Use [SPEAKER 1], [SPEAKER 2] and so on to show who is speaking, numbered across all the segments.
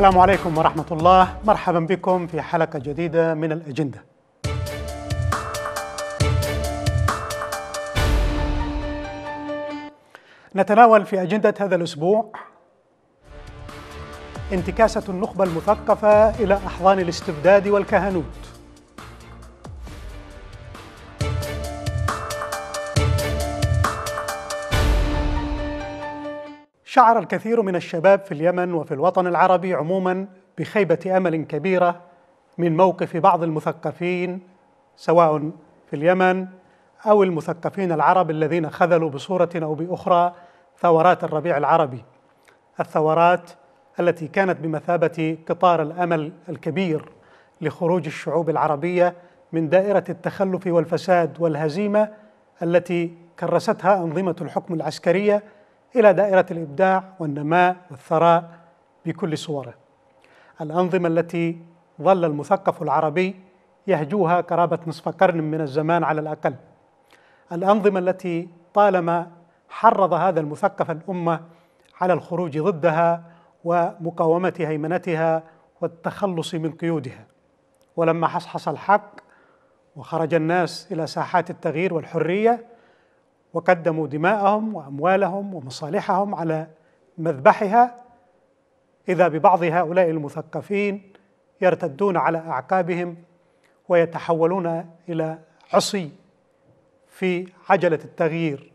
[SPEAKER 1] السلام عليكم ورحمة الله مرحبا بكم في حلقة جديدة من الأجندة نتناول في أجندة هذا الأسبوع انتكاسة النخبة المثقفة إلى أحضان الاستبداد والكهنوت شعر الكثير من الشباب في اليمن وفي الوطن العربي عموما بخيبة أمل كبيرة من موقف بعض المثقفين سواء في اليمن أو المثقفين العرب الذين خذلوا بصورة أو بأخرى ثورات الربيع العربي الثورات التي كانت بمثابة قطار الأمل الكبير لخروج الشعوب العربية من دائرة التخلف والفساد والهزيمة التي كرستها أنظمة الحكم العسكرية إلى دائرة الإبداع والنماء والثراء بكل صوره. الأنظمة التي ظل المثقف العربي يهجوها قرابة نصف قرن من الزمان على الأقل. الأنظمة التي طالما حرض هذا المثقف الأمة على الخروج ضدها ومقاومة هيمنتها والتخلص من قيودها. ولما حصحص الحق وخرج الناس إلى ساحات التغيير والحرية وقدموا دماءهم واموالهم ومصالحهم على مذبحها اذا ببعض هؤلاء المثقفين يرتدون على اعقابهم ويتحولون الى عصي في عجله التغيير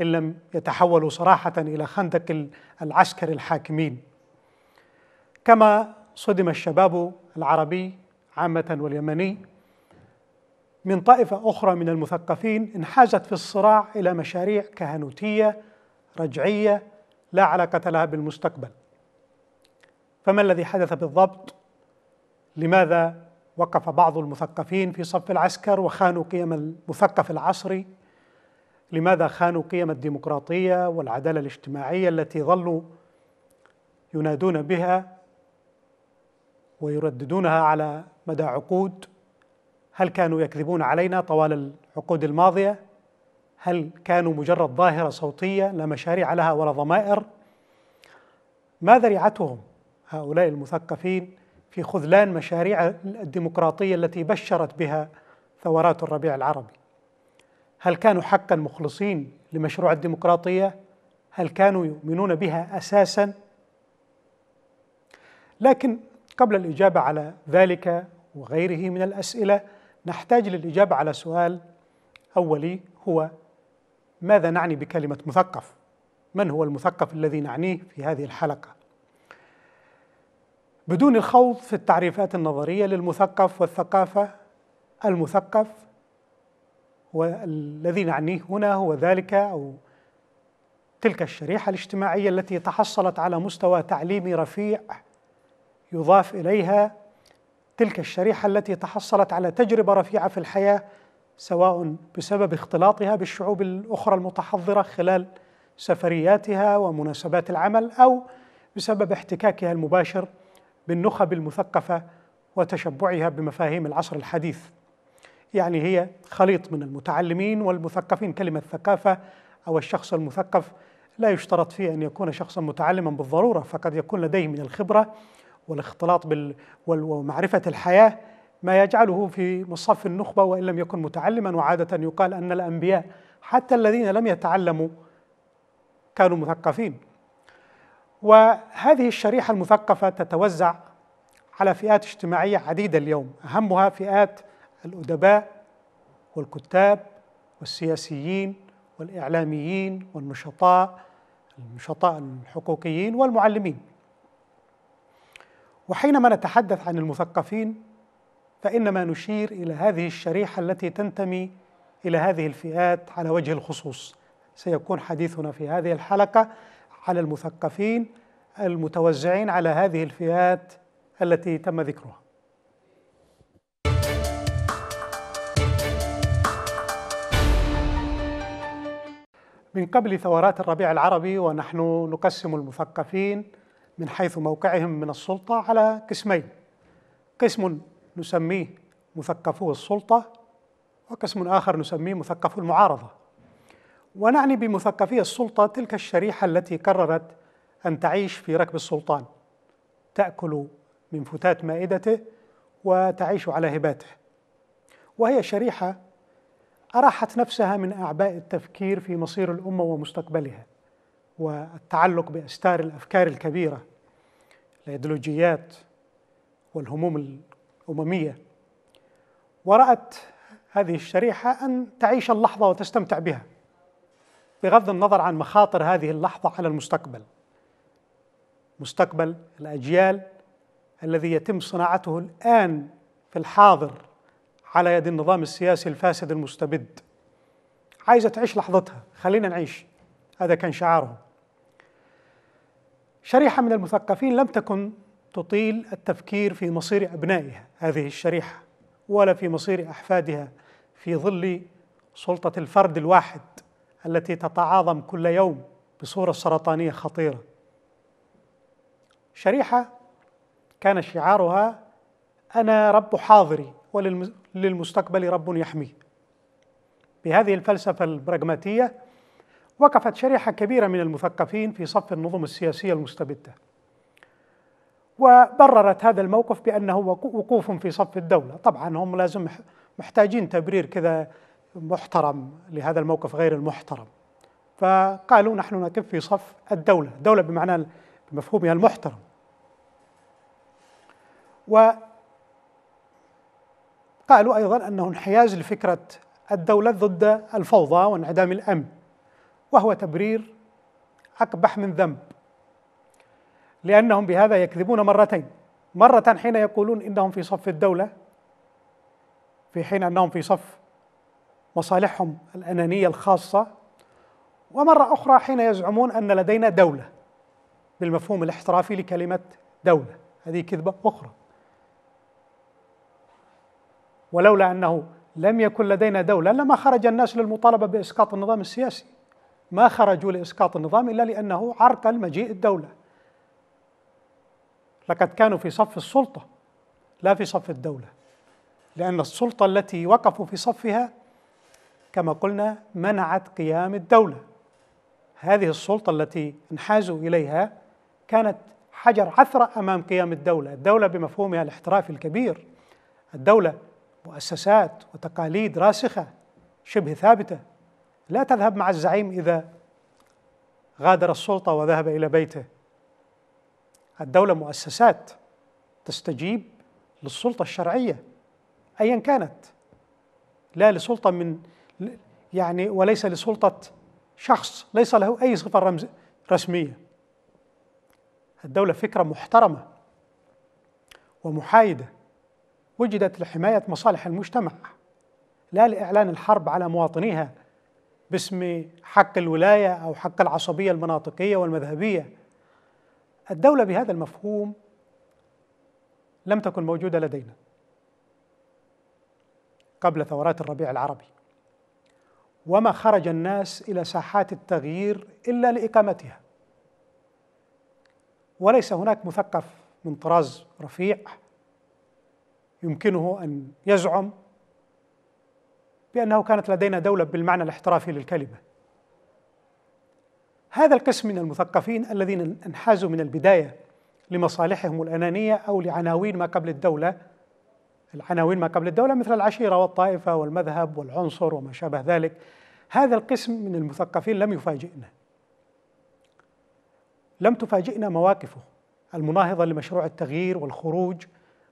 [SPEAKER 1] ان لم يتحولوا صراحه الى خندق العسكر الحاكمين كما صدم الشباب العربي عامه واليمني من طائفة أخرى من المثقفين انحازت في الصراع إلى مشاريع كهنوتية رجعية لا علاقة لها بالمستقبل فما الذي حدث بالضبط؟ لماذا وقف بعض المثقفين في صف العسكر وخانوا قيم المثقف العصري؟ لماذا خانوا قيم الديمقراطية والعدالة الاجتماعية التي ظلوا ينادون بها ويرددونها على مدى عقود؟ هل كانوا يكذبون علينا طوال العقود الماضيه هل كانوا مجرد ظاهره صوتيه لا مشاريع لها ولا ضمائر ما ذريعتهم هؤلاء المثقفين في خذلان مشاريع الديمقراطيه التي بشرت بها ثورات الربيع العربي هل كانوا حقا مخلصين لمشروع الديمقراطيه هل كانوا يؤمنون بها اساسا لكن قبل الاجابه على ذلك وغيره من الاسئله نحتاج للإجابة على سؤال أولي هو ماذا نعني بكلمة مثقف؟ من هو المثقف الذي نعنيه في هذه الحلقة؟ بدون الخوض في التعريفات النظرية للمثقف والثقافة المثقف والذي نعنيه هنا هو ذلك أو تلك الشريحة الاجتماعية التي تحصلت على مستوى تعليمي رفيع يضاف إليها تلك الشريحه التي تحصلت على تجربه رفيعه في الحياه سواء بسبب اختلاطها بالشعوب الاخرى المتحضره خلال سفرياتها ومناسبات العمل او بسبب احتكاكها المباشر بالنخب المثقفه وتشبعها بمفاهيم العصر الحديث. يعني هي خليط من المتعلمين والمثقفين، كلمه ثقافه او الشخص المثقف لا يشترط فيه ان يكون شخصا متعلما بالضروره، فقد يكون لديه من الخبره والاختلاط بال ومعرفة الحياة ما يجعله في مصف النخبة وإن لم يكن متعلما وعادة يقال أن الأنبياء حتى الذين لم يتعلموا كانوا مثقفين وهذه الشريحة المثقفة تتوزع على فئات اجتماعية عديدة اليوم أهمها فئات الأدباء والكتاب والسياسيين والإعلاميين والنشطاء النشطاء الحقوقيين والمعلمين وحينما نتحدث عن المثقفين فانما نشير الى هذه الشريحه التي تنتمي الى هذه الفئات على وجه الخصوص سيكون حديثنا في هذه الحلقه على المثقفين المتوزعين على هذه الفئات التي تم ذكرها من قبل ثورات الربيع العربي ونحن نقسم المثقفين من حيث موقعهم من السلطة على قسمين قسم نسميه مثقفو السلطة وقسم آخر نسميه مثقفو المعارضة ونعني بمثقفي السلطة تلك الشريحة التي قررت أن تعيش في ركب السلطان تأكل من فتات مائدته وتعيش على هباته وهي شريحة أراحت نفسها من أعباء التفكير في مصير الأمة ومستقبلها والتعلق بأستار الأفكار الكبيرة الأيديولوجيات والهموم الأممية ورأت هذه الشريحة أن تعيش اللحظة وتستمتع بها بغض النظر عن مخاطر هذه اللحظة على المستقبل مستقبل الأجيال الذي يتم صناعته الآن في الحاضر على يد النظام السياسي الفاسد المستبد عايزة تعيش لحظتها خلينا نعيش هذا كان شعارهم شريحة من المثقفين لم تكن تطيل التفكير في مصير أبنائها هذه الشريحة ولا في مصير أحفادها في ظل سلطة الفرد الواحد التي تتعاظم كل يوم بصورة سرطانية خطيرة شريحة كان شعارها أنا رب حاضري وللمستقبل رب يحمي بهذه الفلسفة البراغماتية وقفت شريحة كبيرة من المثقفين في صف النظم السياسية المستبدة وبررت هذا الموقف بأنه وقوف في صف الدولة طبعا هم لازم محتاجين تبرير كذا محترم لهذا الموقف غير المحترم فقالوا نحن نقف في صف الدولة الدولة بمعنى بمفهومها المحترم وقالوا أيضا أنه انحياز لفكرة الدولة ضد الفوضى وانعدام الأمن وهو تبرير أقبح من ذنب لأنهم بهذا يكذبون مرتين مرة حين يقولون إنهم في صف الدولة في حين أنهم في صف مصالحهم الأنانية الخاصة ومرة أخرى حين يزعمون أن لدينا دولة بالمفهوم الاحترافي لكلمة دولة هذه كذبة أخرى ولولا أنه لم يكن لدينا دولة لما خرج الناس للمطالبة بإسقاط النظام السياسي ما خرجوا لإسقاط النظام إلا لأنه عرقل مجيء الدولة لقد كانوا في صف السلطة لا في صف الدولة لأن السلطة التي وقفوا في صفها كما قلنا منعت قيام الدولة هذه السلطة التي انحازوا إليها كانت حجر عثرة أمام قيام الدولة الدولة بمفهومها الاحترافي الكبير الدولة مؤسسات وتقاليد راسخة شبه ثابتة لا تذهب مع الزعيم إذا غادر السلطة وذهب إلى بيته الدولة مؤسسات تستجيب للسلطة الشرعية أيا كانت لا لسلطة من يعني وليس لسلطة شخص ليس له أي صفة رمز رسمية الدولة فكرة محترمة ومحايدة وجدت لحماية مصالح المجتمع لا لإعلان الحرب على مواطنيها باسم حق الولايه او حق العصبيه المناطقيه والمذهبيه الدوله بهذا المفهوم لم تكن موجوده لدينا قبل ثورات الربيع العربي وما خرج الناس الى ساحات التغيير الا لاقامتها وليس هناك مثقف من طراز رفيع يمكنه ان يزعم بأنه كانت لدينا دولة بالمعنى الاحترافي للكلمة هذا القسم من المثقفين الذين انحازوا من البداية لمصالحهم الأنانية أو لعناوين ما قبل الدولة العناوين ما قبل الدولة مثل العشيرة والطائفة والمذهب والعنصر وما شابه ذلك هذا القسم من المثقفين لم يفاجئنا لم تفاجئنا مواقفه المناهضة لمشروع التغيير والخروج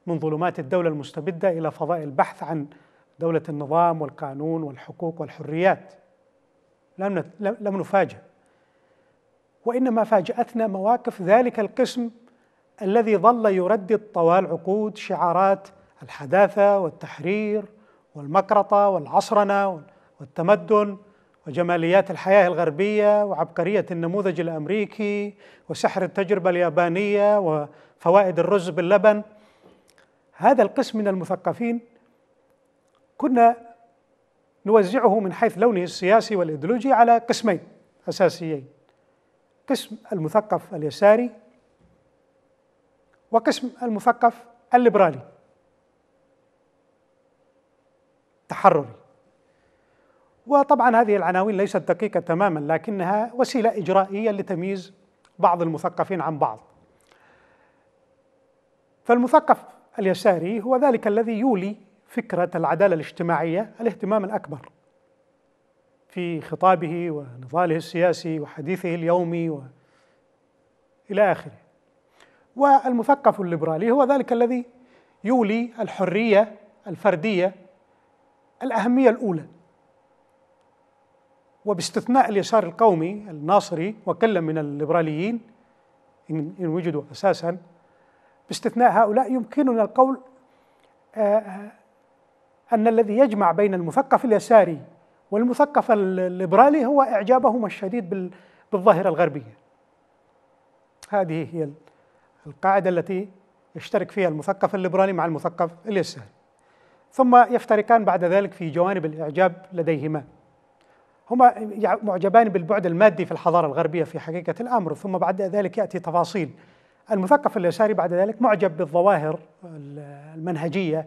[SPEAKER 1] من ظلمات الدولة المستبدة إلى فضاء البحث عن دولة النظام والقانون والحقوق والحريات لم لم نفاجأ وإنما فاجأتنا مواقف ذلك القسم الذي ظل يردد طوال عقود شعارات الحداثة والتحرير والمقرطة والعصرنة والتمدن وجماليات الحياة الغربية وعبقرية النموذج الأمريكي وسحر التجربة اليابانية وفوائد الرز باللبن هذا القسم من المثقفين كنا نوزعه من حيث لونه السياسي والايديولوجي على قسمين اساسيين قسم المثقف اليساري وقسم المثقف الليبرالي تحرري وطبعا هذه العناوين ليست دقيقه تماما لكنها وسيله اجرائيه لتمييز بعض المثقفين عن بعض فالمثقف اليساري هو ذلك الذي يولي فكرة العدالة الاجتماعية الاهتمام الأكبر في خطابه ونضاله السياسي وحديثه اليومي و إلى آخره والمثقف الليبرالي هو ذلك الذي يولي الحرية الفردية الأهمية الأولى وباستثناء اليسار القومي الناصري وقلة من الليبراليين إن وجدوا أساسا باستثناء هؤلاء يمكننا القول آه أن الذي يجمع بين المثقف اليساري والمثقف الليبرالي هو إعجابهما الشديد بالظاهرة الغربية هذه هي القاعدة التي يشترك فيها المثقف الليبرالي مع المثقف اليساري ثم يفترقان بعد ذلك في جوانب الإعجاب لديهما هما معجبان بالبعد المادي في الحضارة الغربية في حقيقة الأمر ثم بعد ذلك يأتي تفاصيل المثقف اليساري بعد ذلك معجب بالظواهر المنهجية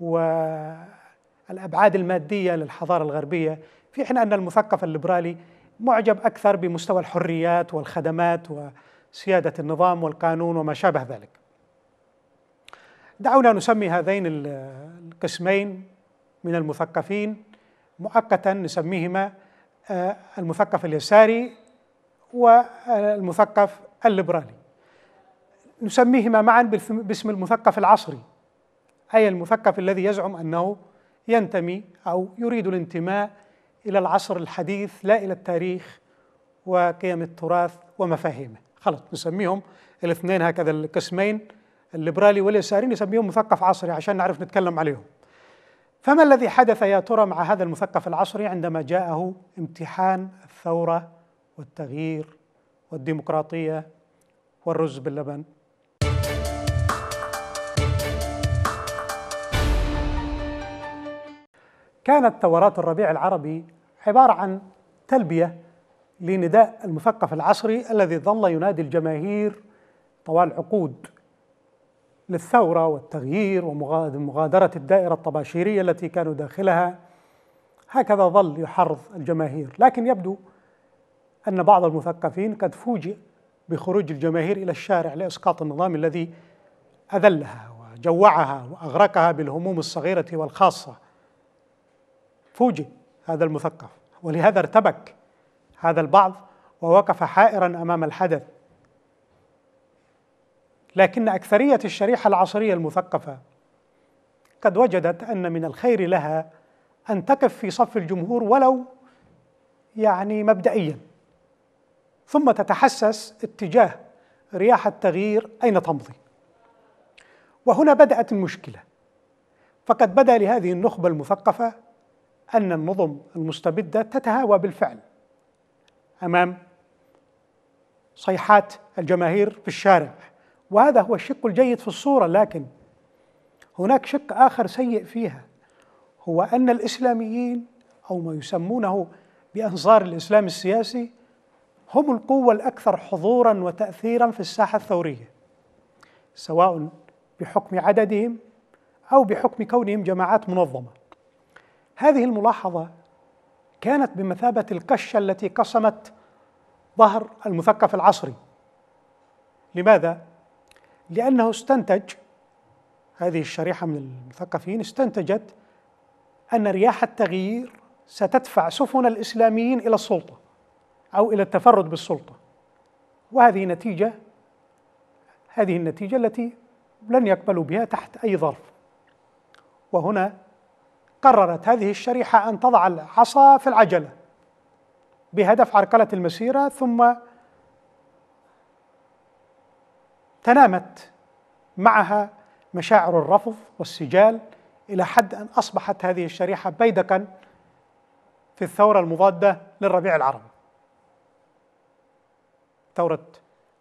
[SPEAKER 1] والابعاد الماديه للحضاره الغربيه في حين ان المثقف الليبرالي معجب اكثر بمستوى الحريات والخدمات وسياده النظام والقانون وما شابه ذلك. دعونا نسمي هذين القسمين من المثقفين مؤقتا نسميهما آه، المثقف اليساري والمثقف الليبرالي. نسميهما معا باسم المثقف العصري أي المثقف الذي يزعم أنه ينتمي أو يريد الانتماء إلى العصر الحديث لا إلى التاريخ وقيم التراث ومفاهيمه خلط نسميهم الاثنين هكذا القسمين الليبرالي واليساري نسميهم مثقف عصري عشان نعرف نتكلم عليهم فما الذي حدث يا ترى مع هذا المثقف العصري عندما جاءه امتحان الثورة والتغيير والديمقراطية والرز باللبن كانت ثورات الربيع العربي عبارة عن تلبية لنداء المثقف العصري الذي ظل ينادي الجماهير طوال عقود للثورة والتغيير ومغادرة الدائرة الطباشيرية التي كانوا داخلها هكذا ظل يحرض الجماهير لكن يبدو أن بعض المثقفين قد فوجئ بخروج الجماهير إلى الشارع لإسقاط النظام الذي أذلها وجوعها وأغرقها بالهموم الصغيرة والخاصة فوجئ هذا المثقف ولهذا ارتبك هذا البعض ووقف حائرا امام الحدث لكن اكثريه الشريحه العصريه المثقفه قد وجدت ان من الخير لها ان تقف في صف الجمهور ولو يعني مبدئيا ثم تتحسس اتجاه رياح التغيير اين تمضي وهنا بدات المشكله فقد بدا لهذه النخبه المثقفه أن النظم المستبدة تتهاوى بالفعل أمام صيحات الجماهير في الشارع وهذا هو الشق الجيد في الصورة لكن هناك شق آخر سيء فيها هو أن الإسلاميين أو ما يسمونه بأنصار الإسلام السياسي هم القوة الأكثر حضورا وتأثيرا في الساحة الثورية سواء بحكم عددهم أو بحكم كونهم جماعات منظمة هذه الملاحظة كانت بمثابة القشة التي قسمت ظهر المثقف العصري لماذا؟ لأنه استنتج هذه الشريحة من المثقفين استنتجت أن رياح التغيير ستدفع سفن الإسلاميين إلى السلطة أو إلى التفرد بالسلطة وهذه نتيجة هذه النتيجة التي لن يقبلوا بها تحت أي ظرف وهنا قررت هذه الشريحة أن تضع العصا في العجلة بهدف عرقلة المسيرة ثم تنامت معها مشاعر الرفض والسجال إلى حد أن أصبحت هذه الشريحة بيدقا في الثورة المضادة للربيع العربي ثورة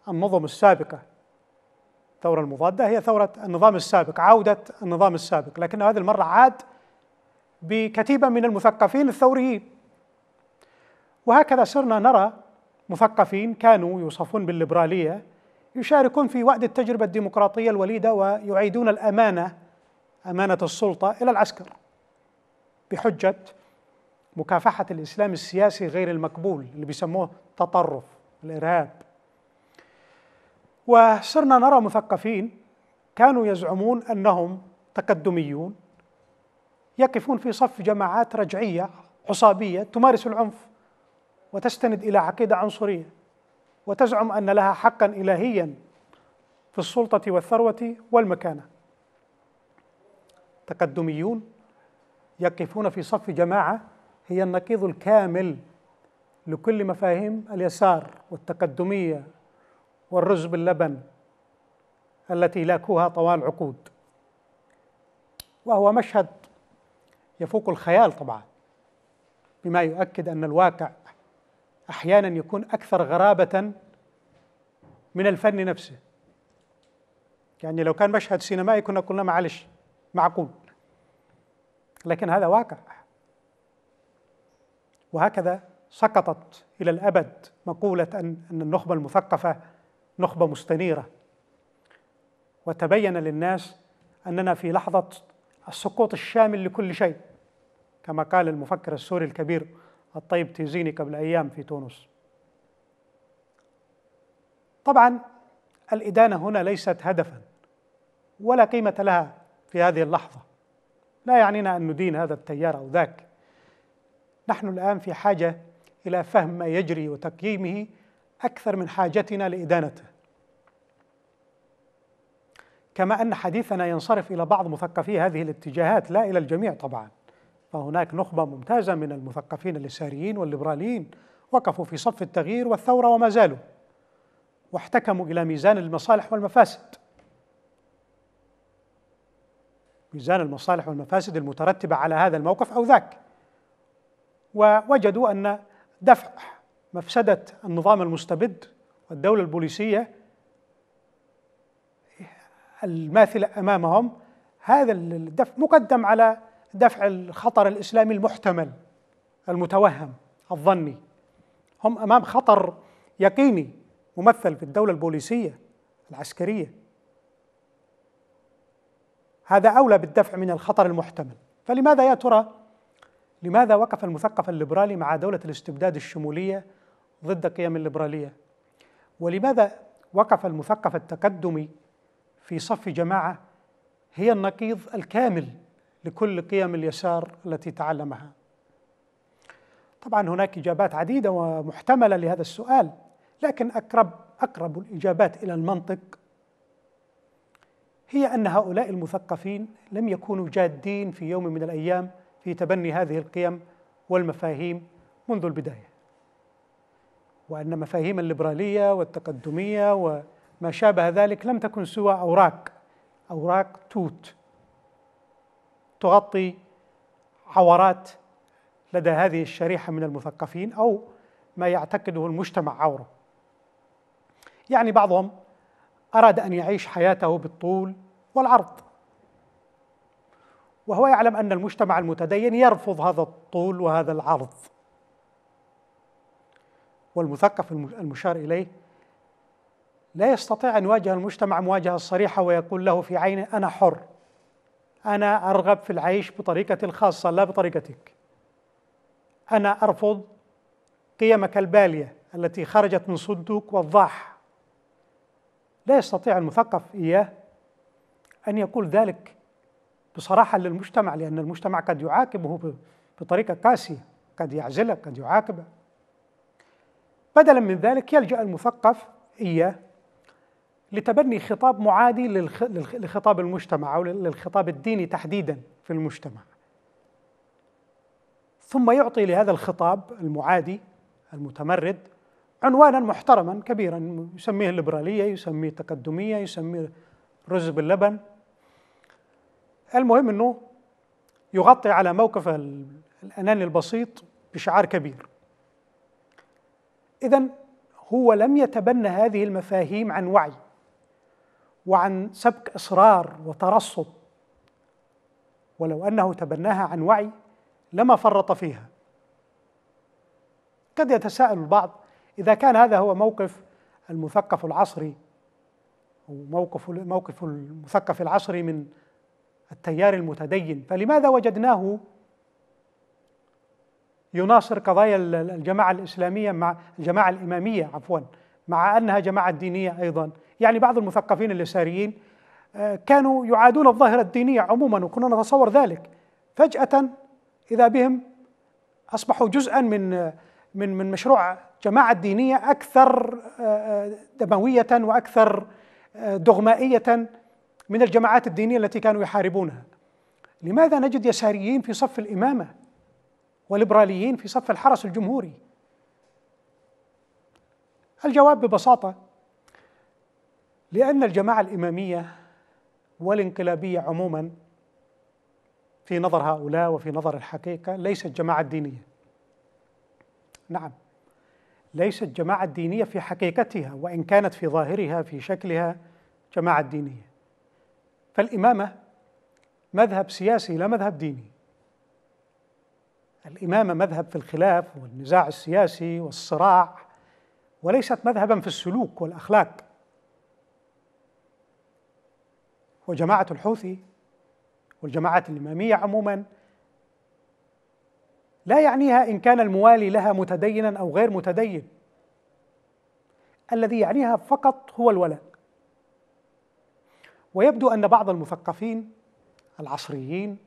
[SPEAKER 1] النظم السابقة الثورة المضادة هي ثورة النظام السابق عودة النظام السابق لكن هذه المرة عاد بكتيبة من المثقفين الثوريين وهكذا صرنا نرى مثقفين كانوا يوصفون بالليبرالية يشاركون في وعد التجربة الديمقراطية الوليدة ويعيدون الأمانة أمانة السلطة إلى العسكر بحجة مكافحة الإسلام السياسي غير المقبول اللي بيسموه تطرف الإرهاب وصرنا نرى مثقفين كانوا يزعمون أنهم تقدميون يقفون في صف جماعات رجعيه عصابيه تمارس العنف وتستند الى عقيده عنصريه وتزعم ان لها حقا الهيا في السلطه والثروه والمكانه تقدميون يقفون في صف جماعه هي النقيض الكامل لكل مفاهيم اليسار والتقدميه والرز باللبن التي لاكوها طوال عقود وهو مشهد يفوق الخيال طبعا بما يؤكد ان الواقع احيانا يكون اكثر غرابه من الفن نفسه يعني لو كان مشهد سينمائي كنا قلنا معلش معقول لكن هذا واقع وهكذا سقطت الى الابد مقوله ان ان النخبه المثقفه نخبه مستنيره وتبين للناس اننا في لحظه السقوط الشامل لكل شيء كما قال المفكر السوري الكبير الطيب تيزيني قبل أيام في تونس طبعا الإدانة هنا ليست هدفا ولا قيمة لها في هذه اللحظة لا يعنينا أن ندين هذا التيار أو ذاك نحن الآن في حاجة إلى فهم ما يجري وتقييمه أكثر من حاجتنا لإدانته كما أن حديثنا ينصرف إلى بعض مثقفي هذه الاتجاهات لا إلى الجميع طبعاً فهناك نخبة ممتازة من المثقفين اليساريين والليبراليين وقفوا في صف التغيير والثورة وما زالوا واحتكموا إلى ميزان المصالح والمفاسد ميزان المصالح والمفاسد المترتبة على هذا الموقف أو ذاك ووجدوا أن دفع مفسدة النظام المستبد والدولة البوليسية الماثلة أمامهم هذا الدفع مقدم على دفع الخطر الاسلامي المحتمل المتوهم الظني هم امام خطر يقيني ممثل في الدوله البوليسيه العسكريه هذا اولى بالدفع من الخطر المحتمل فلماذا يا ترى لماذا وقف المثقف الليبرالي مع دوله الاستبداد الشموليه ضد قيم الليبراليه ولماذا وقف المثقف التقدمي في صف جماعه هي النقيض الكامل لكل قيم اليسار التي تعلمها طبعا هناك اجابات عديده ومحتمله لهذا السؤال لكن اقرب اقرب الاجابات الى المنطق هي ان هؤلاء المثقفين لم يكونوا جادين في يوم من الايام في تبني هذه القيم والمفاهيم منذ البدايه وان مفاهيم الليبراليه والتقدميه وما شابه ذلك لم تكن سوى اوراق اوراق توت تغطي عورات لدى هذه الشريحة من المثقفين أو ما يعتقده المجتمع عوره يعني بعضهم أراد أن يعيش حياته بالطول والعرض وهو يعلم أن المجتمع المتدين يرفض هذا الطول وهذا العرض والمثقف المشار إليه لا يستطيع أن يواجه المجتمع مواجهة صريحة ويقول له في عينه أنا حر انا ارغب في العيش بطريقتي الخاصه لا بطريقتك انا ارفض قيمك الباليه التي خرجت من صندوق والضاح لا يستطيع المثقف اياه ان يقول ذلك بصراحه للمجتمع لان المجتمع قد يعاقبه بطريقه قاسيه قد يعزله قد يعاقبه بدلا من ذلك يلجا المثقف اياه لتبني خطاب معادي لخطاب المجتمع او للخطاب الديني تحديدا في المجتمع. ثم يعطي لهذا الخطاب المعادي المتمرد عنوانا محترما كبيرا يسميه الليبراليه، يسميه تقدميه، يسميه رز باللبن. المهم انه يغطي على موقفه الاناني البسيط بشعار كبير. اذا هو لم يتبنى هذه المفاهيم عن وعي وعن سبك اصرار وترصد ولو انه تبناها عن وعي لما فرط فيها قد يتساءل البعض اذا كان هذا هو موقف المثقف العصري او موقف موقف المثقف العصري من التيار المتدين فلماذا وجدناه يناصر قضايا الجماعه الاسلاميه مع الجماعه الاماميه عفوا مع انها جماعه دينيه ايضا يعني بعض المثقفين اليساريين آه، كانوا يعادون الظاهرة الدينية عموما وكنا نتصور ذلك فجأة إذا بهم أصبحوا جزءا من من من مشروع جماعة دينية أكثر آه، آه، دموية وأكثر دغمائية من الجماعات الدينية التي كانوا يحاربونها لماذا نجد يساريين في صف الإمامة وليبراليين في صف الحرس الجمهوري الجواب ببساطة لأن الجماعة الإمامية والانقلابية عموما في نظر هؤلاء وفي نظر الحقيقة ليست جماعة دينية نعم ليست جماعة دينية في حقيقتها وإن كانت في ظاهرها في شكلها جماعة دينية فالإمامة مذهب سياسي لا مذهب ديني الإمامة مذهب في الخلاف والنزاع السياسي والصراع وليست مذهبا في السلوك والأخلاق وجماعة الحوثي والجماعات الإمامية عموما لا يعنيها إن كان الموالي لها متدينا أو غير متدين الذي يعنيها فقط هو الولاء ويبدو أن بعض المثقفين العصريين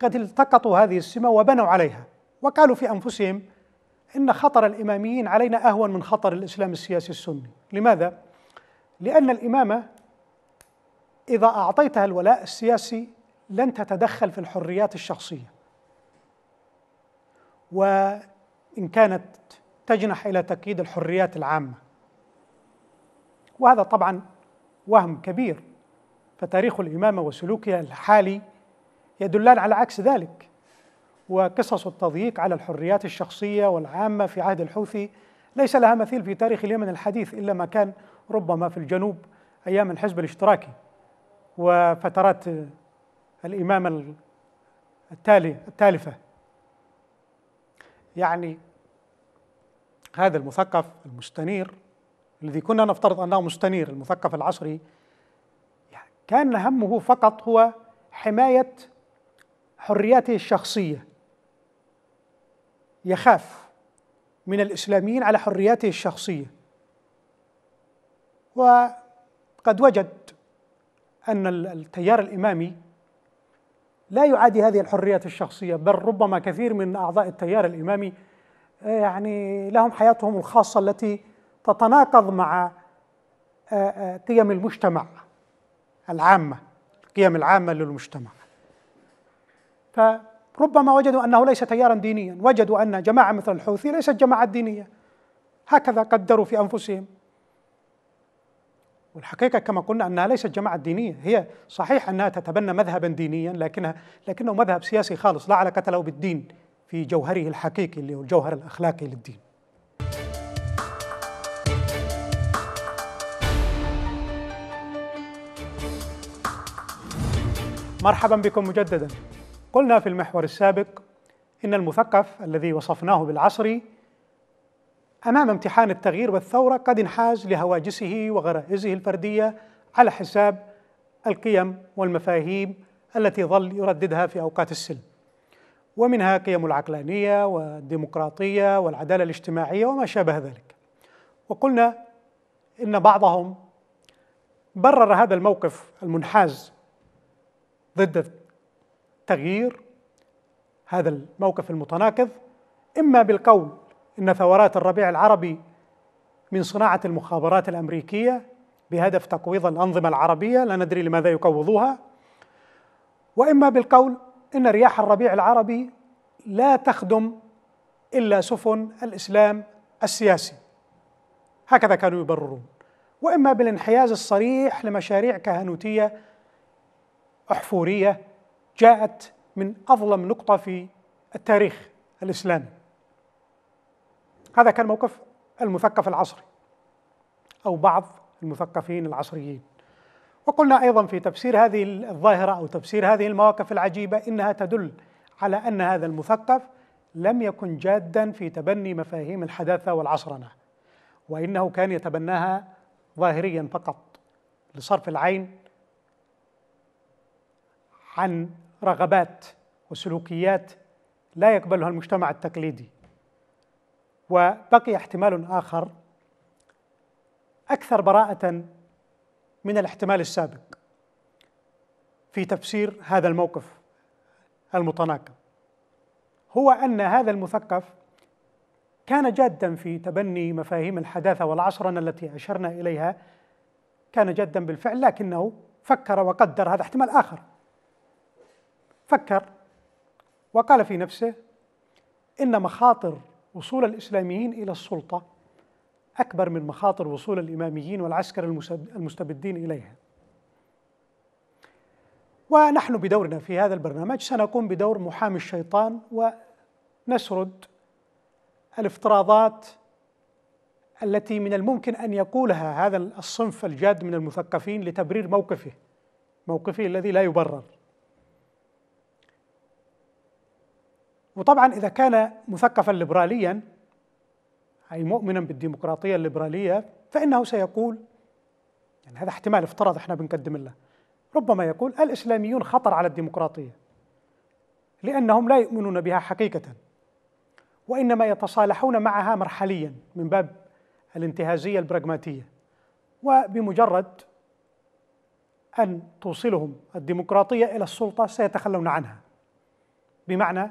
[SPEAKER 1] قد التقطوا هذه السمة وبنوا عليها وقالوا في أنفسهم إن خطر الإماميين علينا أهون من خطر الإسلام السياسي السني لماذا؟ لأن الإمامة إذا أعطيتها الولاء السياسي لن تتدخل في الحريات الشخصية وإن كانت تجنح إلى تقييد الحريات العامة وهذا طبعا وهم كبير فتاريخ الإمامة وسلوكها الحالي يدلان على عكس ذلك وقصص التضييق على الحريات الشخصية والعامة في عهد الحوثي ليس لها مثيل في تاريخ اليمن الحديث إلا ما كان ربما في الجنوب أيام الحزب الاشتراكي وفترات الإمامة التالي التالفة يعني هذا المثقف المستنير الذي كنا نفترض أنه مستنير المثقف العصري يعني كان همه فقط هو حماية حرياته الشخصية يخاف من الإسلاميين على حرياته الشخصية وقد وجد أن التيار الإمامي لا يعادي هذه الحريات الشخصية بل ربما كثير من أعضاء التيار الإمامي آه، يعني لهم حياتهم الخاصة التي تتناقض مع آه، آه، قيم المجتمع العامة القيم العامة للمجتمع فربما وجدوا أنه ليس تيارا دينيا وجدوا أن جماعة مثل الحوثي ليست جماعة دينية هكذا قدروا في أنفسهم والحقيقه كما قلنا انها ليست جماعه دينيه، هي صحيح انها تتبنى مذهبا دينيا لكنها لكنه مذهب سياسي خالص لا علاقه له بالدين في جوهره الحقيقي اللي هو الجوهر الاخلاقي للدين. مرحبا بكم مجددا. قلنا في المحور السابق ان المثقف الذي وصفناه بالعصري امام امتحان التغيير والثوره قد انحاز لهواجسه وغرائزه الفرديه على حساب القيم والمفاهيم التي ظل يرددها في اوقات السلم. ومنها قيم العقلانيه والديمقراطيه والعداله الاجتماعيه وما شابه ذلك. وقلنا ان بعضهم برر هذا الموقف المنحاز ضد التغيير هذا الموقف المتناقض اما بالقول ان ثورات الربيع العربي من صناعه المخابرات الامريكيه بهدف تقويض الانظمه العربيه لا ندري لماذا يقوضوها واما بالقول ان رياح الربيع العربي لا تخدم الا سفن الاسلام السياسي هكذا كانوا يبررون واما بالانحياز الصريح لمشاريع كهنوتيه احفوريه جاءت من اظلم نقطه في التاريخ الاسلامي هذا كان موقف المثقف العصري أو بعض المثقفين العصريين وقلنا أيضا في تفسير هذه الظاهرة أو تفسير هذه المواقف العجيبة إنها تدل على أن هذا المثقف لم يكن جادا في تبني مفاهيم الحداثة والعصرنة وإنه كان يتبناها ظاهريا فقط لصرف العين عن رغبات وسلوكيات لا يقبلها المجتمع التقليدي وبقي احتمال آخر أكثر براءة من الاحتمال السابق في تفسير هذا الموقف المتناقض هو أن هذا المثقف كان جادا في تبني مفاهيم الحداثة والعصرنة التي أشرنا إليها كان جادا بالفعل لكنه فكر وقدر هذا احتمال آخر فكر وقال في نفسه إن مخاطر وصول الإسلاميين إلى السلطة أكبر من مخاطر وصول الإماميين والعسكر المستبدين إليها ونحن بدورنا في هذا البرنامج سنقوم بدور محامي الشيطان ونسرد الافتراضات التي من الممكن أن يقولها هذا الصنف الجاد من المثقفين لتبرير موقفه موقفه الذي لا يبرر وطبعا إذا كان مثقفا ليبراليا أي مؤمنا بالديمقراطية الليبرالية فإنه سيقول يعني هذا احتمال افترض احنا بنقدم له ربما يقول الإسلاميون خطر على الديمقراطية لأنهم لا يؤمنون بها حقيقة وإنما يتصالحون معها مرحليا من باب الانتهازية البراغماتية وبمجرد أن توصلهم الديمقراطية إلى السلطة سيتخلون عنها بمعنى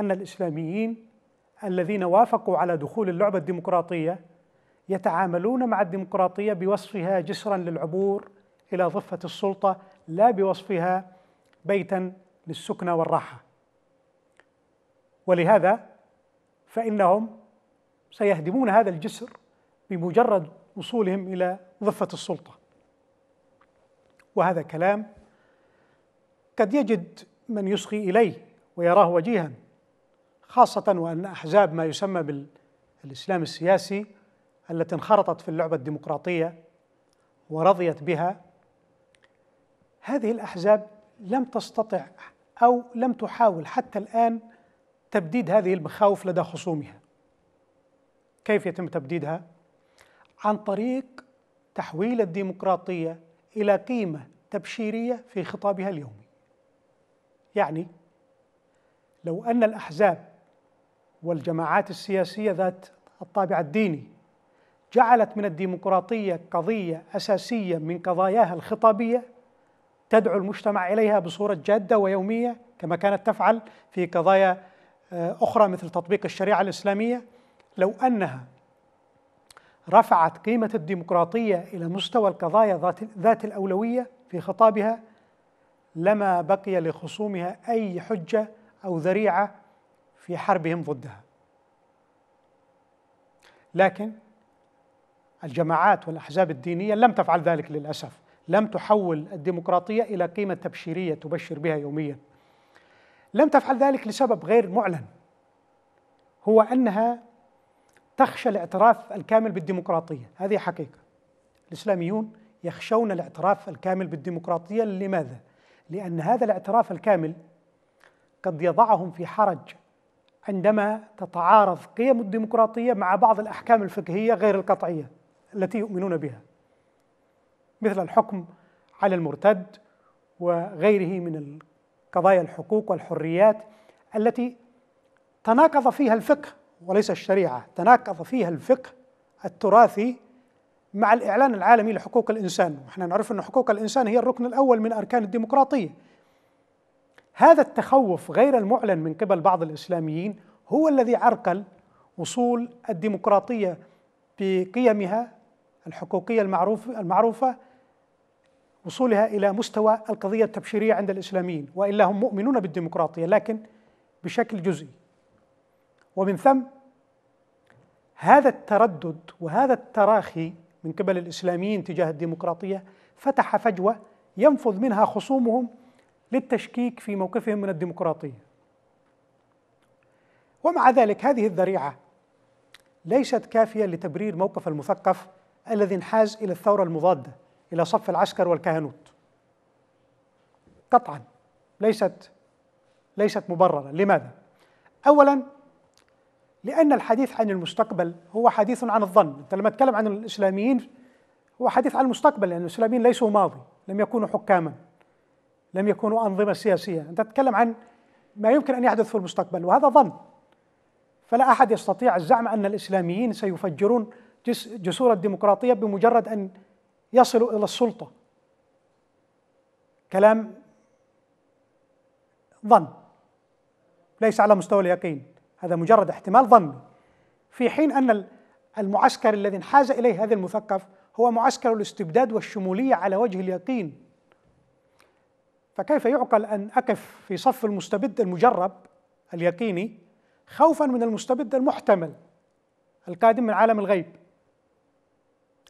[SPEAKER 1] أن الإسلاميين الذين وافقوا على دخول اللعبة الديمقراطية يتعاملون مع الديمقراطية بوصفها جسرا للعبور إلى ضفة السلطة لا بوصفها بيتا للسكنى والراحة ولهذا فإنهم سيهدمون هذا الجسر بمجرد وصولهم إلى ضفة السلطة وهذا كلام قد يجد من يصغي إليه ويراه وجيها خاصة وأن أحزاب ما يسمى بالإسلام السياسي التي انخرطت في اللعبة الديمقراطية ورضيت بها هذه الأحزاب لم تستطع أو لم تحاول حتى الآن تبديد هذه المخاوف لدى خصومها كيف يتم تبديدها؟ عن طريق تحويل الديمقراطية إلى قيمة تبشيرية في خطابها اليومي يعني لو أن الأحزاب والجماعات السياسيه ذات الطابع الديني جعلت من الديمقراطيه قضيه اساسيه من قضاياها الخطابيه تدعو المجتمع اليها بصوره جاده ويوميه كما كانت تفعل في قضايا آه، اخرى مثل تطبيق الشريعه الاسلاميه لو انها رفعت قيمه الديمقراطيه الى مستوى القضايا ذات الاولويه في خطابها لما بقي لخصومها اي حجه او ذريعه في حربهم ضدها لكن الجماعات والاحزاب الدينيه لم تفعل ذلك للاسف لم تحول الديمقراطيه الى قيمه تبشيريه تبشر بها يوميا لم تفعل ذلك لسبب غير معلن هو انها تخشى الاعتراف الكامل بالديمقراطيه هذه حقيقه الاسلاميون يخشون الاعتراف الكامل بالديمقراطيه لماذا لان هذا الاعتراف الكامل قد يضعهم في حرج عندما تتعارض قيم الديمقراطية مع بعض الأحكام الفقهية غير القطعية التي يؤمنون بها مثل الحكم على المرتد وغيره من قضايا الحقوق والحريات التي تناقض فيها الفقه وليس الشريعة تناقض فيها الفقه التراثي مع الإعلان العالمي لحقوق الإنسان ونحن نعرف أن حقوق الإنسان هي الركن الأول من أركان الديمقراطية هذا التخوف غير المعلن من قبل بعض الاسلاميين هو الذي عرقل وصول الديمقراطيه بقيمها الحقوقيه المعروف المعروفه وصولها الى مستوى القضيه التبشيريه عند الاسلاميين والا هم مؤمنون بالديمقراطيه لكن بشكل جزئي ومن ثم هذا التردد وهذا التراخي من قبل الاسلاميين تجاه الديمقراطيه فتح فجوه ينفذ منها خصومهم للتشكيك في موقفهم من الديمقراطيه ومع ذلك هذه الذريعه ليست كافيه لتبرير موقف المثقف الذي انحاز الى الثوره المضاده الى صف العسكر والكهنوت قطعا ليست ليست مبرره لماذا اولا لان الحديث عن المستقبل هو حديث عن الظن انت لما تتكلم عن الاسلاميين هو حديث عن المستقبل لان الاسلاميين ليسوا ماضي لم يكونوا حكاما لم يكونوا أنظمة سياسية أنت تتكلم عن ما يمكن أن يحدث في المستقبل وهذا ظن فلا أحد يستطيع الزعم أن الإسلاميين سيفجرون جسور الديمقراطية بمجرد أن يصلوا إلى السلطة كلام ظن ليس على مستوى اليقين هذا مجرد احتمال ظني في حين أن المعسكر الذي انحاز إليه هذا المثقف هو معسكر الاستبداد والشمولية على وجه اليقين فكيف يعقل أن أقف في صف المستبد المجرب اليقيني خوفا من المستبد المحتمل القادم من عالم الغيب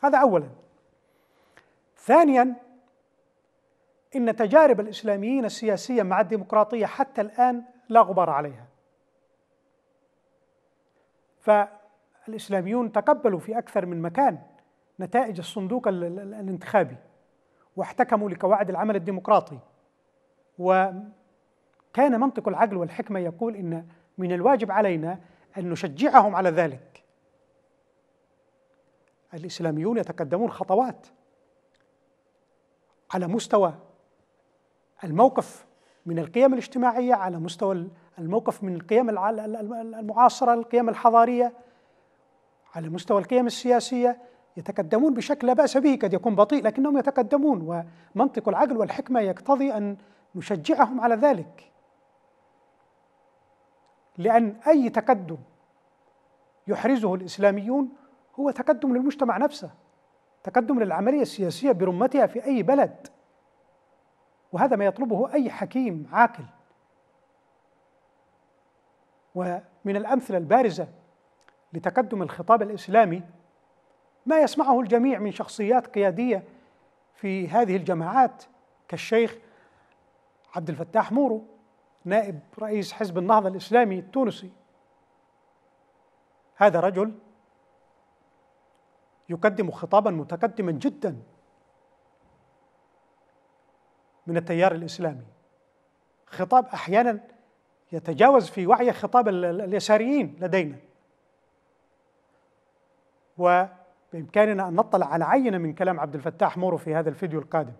[SPEAKER 1] هذا أولا ثانيا إن تجارب الإسلاميين السياسية مع الديمقراطية حتى الآن لا غبار عليها فالإسلاميون تقبلوا في أكثر من مكان نتائج الصندوق الانتخابي واحتكموا لقواعد العمل الديمقراطي وكان منطق العقل والحكمة يقول إن من الواجب علينا أن نشجعهم على ذلك الإسلاميون يتقدمون خطوات على مستوى الموقف من القيم الاجتماعية على مستوى الموقف من القيم المعاصرة القيم الحضارية على مستوى القيم السياسية يتقدمون بشكل لا بأس به قد يكون بطيء لكنهم يتقدمون ومنطق العقل والحكمة يقتضي أن نشجعهم على ذلك لأن أي تقدم يحرزه الإسلاميون هو تقدم للمجتمع نفسه تقدم للعملية السياسية برمتها في أي بلد وهذا ما يطلبه أي حكيم عاقل ومن الأمثلة البارزة لتقدم الخطاب الإسلامي ما يسمعه الجميع من شخصيات قيادية في هذه الجماعات كالشيخ عبد الفتاح مورو نائب رئيس حزب النهضة الإسلامي التونسي هذا رجل يقدم خطابا متقدما جدا من التيار الإسلامي خطاب أحيانا يتجاوز في وعيه خطاب اليساريين لدينا وبإمكاننا أن نطلع على عينة من كلام عبد الفتاح مورو في هذا الفيديو القادم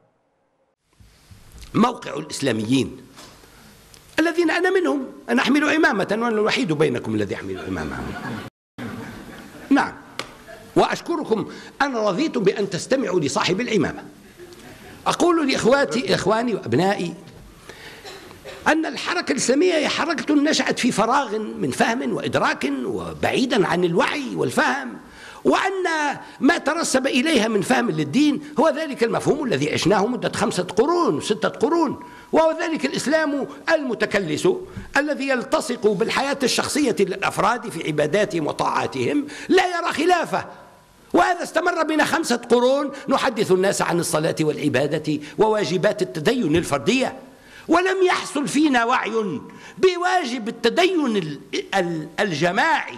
[SPEAKER 2] موقع الإسلاميين الذين أنا منهم أنا أحمل عمامة وأنا الوحيد بينكم الذي أحمل عمامة نعم وأشكركم أنا رضيت بأن تستمعوا لصاحب العمامة أقول لإخواتي إخواني وأبنائي أن الحركة الإسلامية هي حركة نشأت في فراغ من فهم وإدراك وبعيدا عن الوعي والفهم وأن ما ترسب إليها من فهم للدين هو ذلك المفهوم الذي عشناه مدة خمسة قرون وستة قرون وهو ذلك الإسلام المتكلس الذي يلتصق بالحياة الشخصية للأفراد في عباداتهم وطاعاتهم لا يرى خلافه وهذا استمر بنا خمسة قرون نحدث الناس عن الصلاة والعبادة وواجبات التدين الفردية ولم يحصل فينا وعي بواجب التدين الجماعي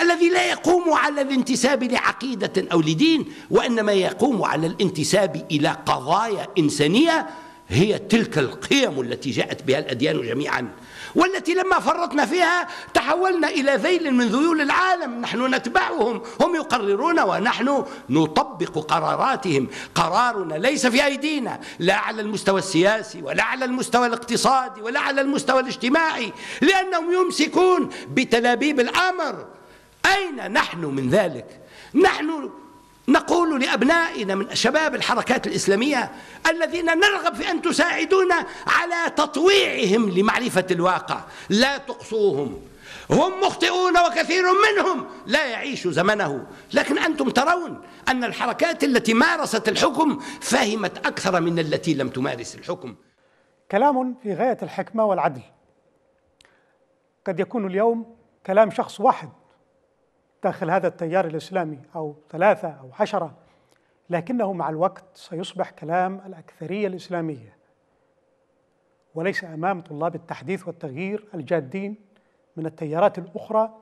[SPEAKER 2] الذي لا يقوم على الانتساب لعقيدة أو لدين وإنما يقوم على الانتساب إلى قضايا إنسانية هي تلك القيم التي جاءت بها الأديان جميعا والتي لما فرطنا فيها تحولنا إلى ذيل من ذيول العالم نحن نتبعهم هم يقررون ونحن نطبق قراراتهم قرارنا ليس في أيدينا لا على المستوى السياسي ولا على المستوى الاقتصادي ولا على المستوى الاجتماعي لأنهم يمسكون بتلابيب الأمر أين نحن من ذلك نحن نقول لأبنائنا من شباب الحركات الإسلامية الذين نرغب في أن تساعدونا على تطويعهم لمعرفة الواقع لا تقصوهم هم مخطئون وكثير منهم لا يعيش زمنه لكن أنتم ترون أن الحركات التي مارست الحكم فهمت أكثر من التي لم تمارس الحكم
[SPEAKER 1] كلام في غاية الحكمة والعدل قد يكون اليوم كلام شخص واحد داخل هذا التيار الاسلامي او ثلاثه او عشره لكنه مع الوقت سيصبح كلام الاكثريه الاسلاميه وليس امام طلاب التحديث والتغيير الجادين من التيارات الاخرى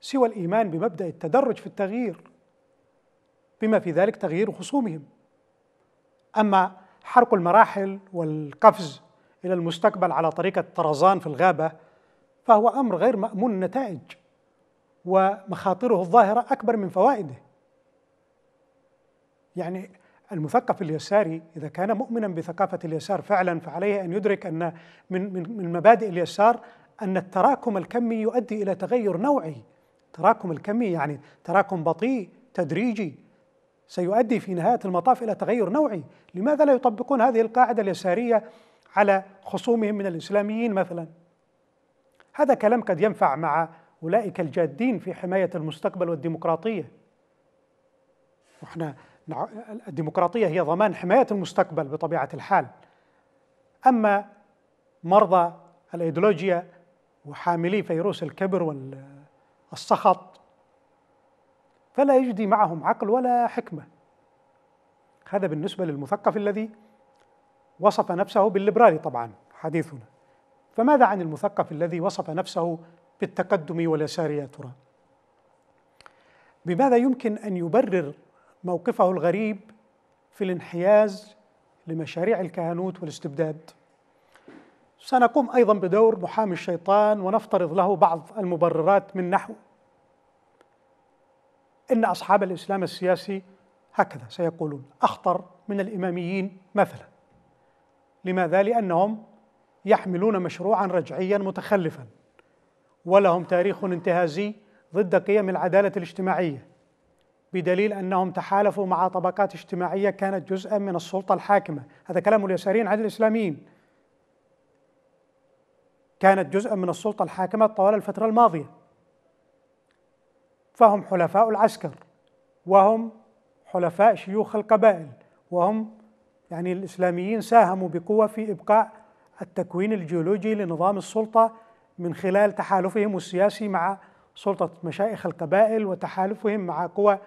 [SPEAKER 1] سوى الايمان بمبدا التدرج في التغيير بما في ذلك تغيير خصومهم اما حرق المراحل والقفز الى المستقبل على طريقه طرزان في الغابه فهو امر غير مامون النتائج ومخاطره الظاهرة أكبر من فوائده يعني المثقف اليساري إذا كان مؤمنا بثقافة اليسار فعلا فعليه أن يدرك أن من, من, من مبادئ اليسار أن التراكم الكمي يؤدي إلى تغير نوعي تراكم الكمي يعني تراكم بطيء تدريجي سيؤدي في نهاية المطاف إلى تغير نوعي لماذا لا يطبقون هذه القاعدة اليسارية على خصومهم من الإسلاميين مثلا هذا كلام قد ينفع مع أولئك الجادين في حماية المستقبل والديمقراطية وإحنا الديمقراطية هي ضمان حماية المستقبل بطبيعة الحال أما مرضى الأيديولوجيا وحاملي فيروس الكبر والسخط فلا يجدي معهم عقل ولا حكمة هذا بالنسبة للمثقف الذي وصف نفسه بالليبرالي طبعا حديثنا فماذا عن المثقف الذي وصف نفسه بالتقدم واليسار يا ترى بماذا يمكن ان يبرر موقفه الغريب في الانحياز لمشاريع الكهنوت والاستبداد سنقوم ايضا بدور محامي الشيطان ونفترض له بعض المبررات من نحو ان اصحاب الاسلام السياسي هكذا سيقولون اخطر من الاماميين مثلا لماذا لانهم يحملون مشروعا رجعيا متخلفا ولهم تاريخ انتهازي ضد قيم العداله الاجتماعيه بدليل انهم تحالفوا مع طبقات اجتماعيه كانت جزءا من السلطه الحاكمه، هذا كلام اليساريين عن الاسلاميين. كانت جزءا من السلطه الحاكمه طوال الفتره الماضيه. فهم حلفاء العسكر وهم حلفاء شيوخ القبائل وهم يعني الاسلاميين ساهموا بقوه في ابقاء التكوين الجيولوجي لنظام السلطه من خلال تحالفهم السياسي مع سلطة مشايخ القبائل وتحالفهم مع قوى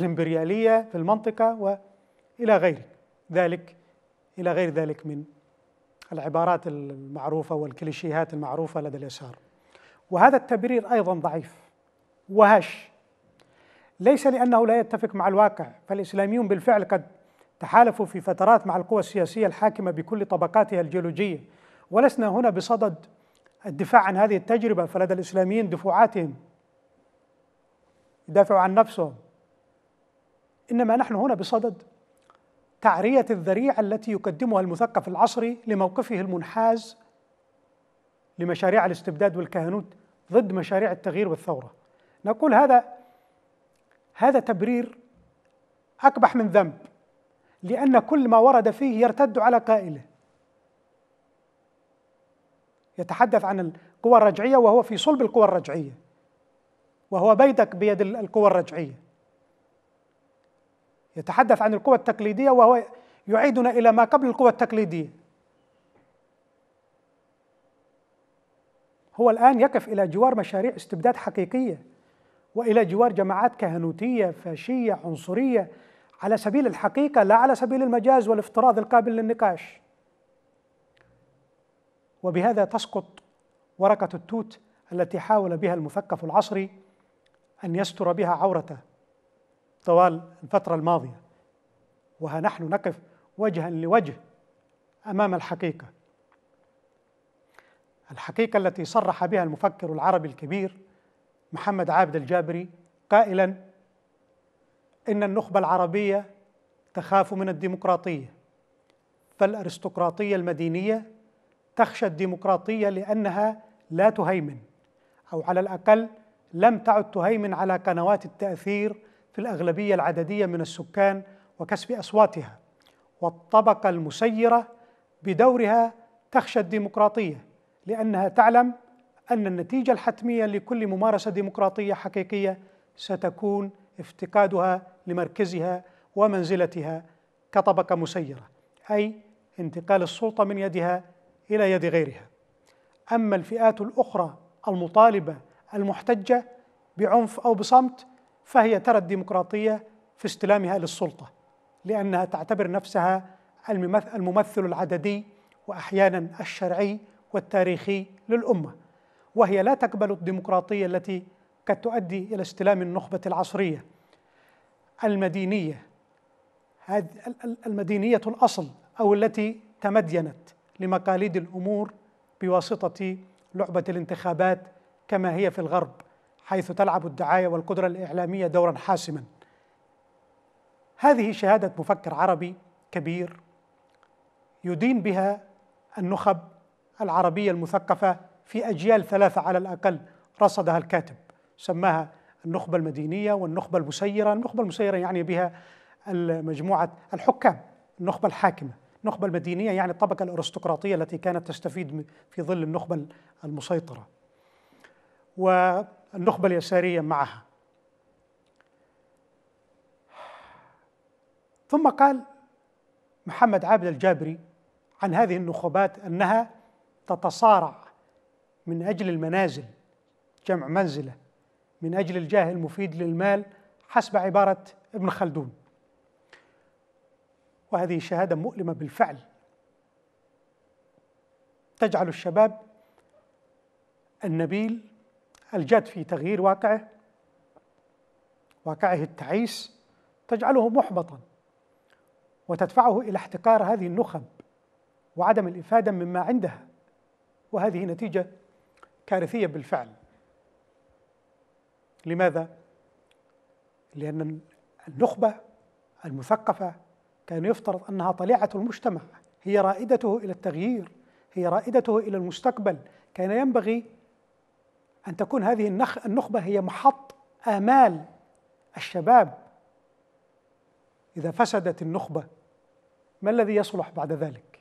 [SPEAKER 1] الإمبريالية في المنطقة وإلى غير ذلك إلى غير ذلك من العبارات المعروفة والكليشيهات المعروفة لدى اليسار وهذا التبرير أيضا ضعيف وهش ليس لأنه لا يتفق مع الواقع فالإسلاميون بالفعل قد تحالفوا في فترات مع القوى السياسية الحاكمة بكل طبقاتها الجيولوجية ولسنا هنا بصدد الدفاع عن هذه التجربة فلدى الإسلاميين دفوعاتهم يدافعوا عن نفسهم إنما نحن هنا بصدد تعرية الذريعة التي يقدمها المثقف العصري لموقفه المنحاز لمشاريع الاستبداد والكهنوت ضد مشاريع التغيير والثورة نقول هذا هذا تبرير أقبح من ذنب لأن كل ما ورد فيه يرتد على قائله يتحدث عن القوى الرجعية وهو في صلب القوى الرجعية وهو بيدك بيد القوى الرجعية يتحدث عن القوى التقليدية وهو يعيدنا إلى ما قبل القوى التقليدية هو الآن يقف إلى جوار مشاريع استبداد حقيقية وإلى جوار جماعات كهنوتية فاشية عنصرية على سبيل الحقيقة لا على سبيل المجاز والافتراض القابل للنقاش وبهذا تسقط ورقة التوت التي حاول بها المثقف العصري أن يستر بها عورته طوال الفترة الماضية وها نحن نقف وجها لوجه أمام الحقيقة الحقيقة التي صرح بها المفكر العربي الكبير محمد عابد الجابري قائلا إن النخبة العربية تخاف من الديمقراطية فالأرستقراطية المدينية تخشى الديمقراطيه لانها لا تهيمن او على الاقل لم تعد تهيمن على قنوات التاثير في الاغلبيه العدديه من السكان وكسب اصواتها والطبقه المسيره بدورها تخشى الديمقراطيه لانها تعلم ان النتيجه الحتميه لكل ممارسه ديمقراطيه حقيقيه ستكون افتقادها لمركزها ومنزلتها كطبقه مسيره اي انتقال السلطه من يدها إلى يد غيرها أما الفئات الأخرى المطالبة المحتجة بعنف أو بصمت فهي ترى الديمقراطية في استلامها للسلطة لأنها تعتبر نفسها الممثل العددي وأحيانا الشرعي والتاريخي للأمة وهي لا تقبل الديمقراطية التي قد تؤدي إلى استلام النخبة العصرية المدينية المدينية الأصل أو التي تمدينت لمقاليد الامور بواسطه لعبه الانتخابات كما هي في الغرب حيث تلعب الدعايه والقدره الاعلاميه دورا حاسما. هذه شهاده مفكر عربي كبير يدين بها النخب العربيه المثقفه في اجيال ثلاثه على الاقل رصدها الكاتب سماها النخبه المدينيه والنخبه المسيره، النخبه المسيره يعني بها مجموعه الحكام، النخبه الحاكمه. النخبة المدينية يعني الطبقة الأرستقراطية التي كانت تستفيد في ظل النخبة المسيطرة والنخبة اليسارية معها ثم قال محمد عابد الجابري عن هذه النخبات أنها تتصارع من أجل المنازل جمع منزلة من أجل الجاه المفيد للمال حسب عبارة ابن خلدون وهذه شهاده مؤلمه بالفعل تجعل الشباب النبيل الجاد في تغيير واقعه واقعه التعيس تجعله محبطا وتدفعه الى احتقار هذه النخب وعدم الافاده مما عندها وهذه نتيجه كارثيه بالفعل لماذا لان النخبه المثقفه كان يفترض انها طليعه المجتمع هي رائدته الى التغيير هي رائدته الى المستقبل كان ينبغي ان تكون هذه النخبه هي محط امال الشباب اذا فسدت النخبه ما الذي يصلح بعد ذلك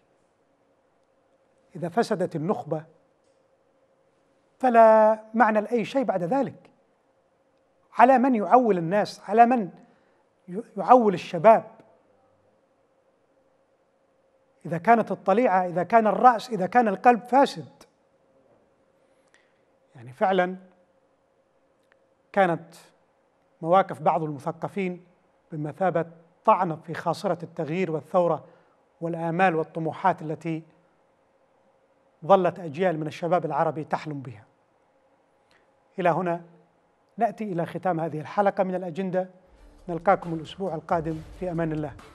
[SPEAKER 1] اذا فسدت النخبه فلا معنى لاي شيء بعد ذلك على من يعول الناس على من يعول الشباب إذا كانت الطليعة إذا كان الرأس إذا كان القلب فاسد يعني فعلا كانت مواقف بعض المثقفين بمثابة طعنة في خاصرة التغيير والثورة والآمال والطموحات التي ظلت أجيال من الشباب العربي تحلم بها إلى هنا نأتي إلى ختام هذه الحلقة من الأجندة نلقاكم الأسبوع القادم في أمان الله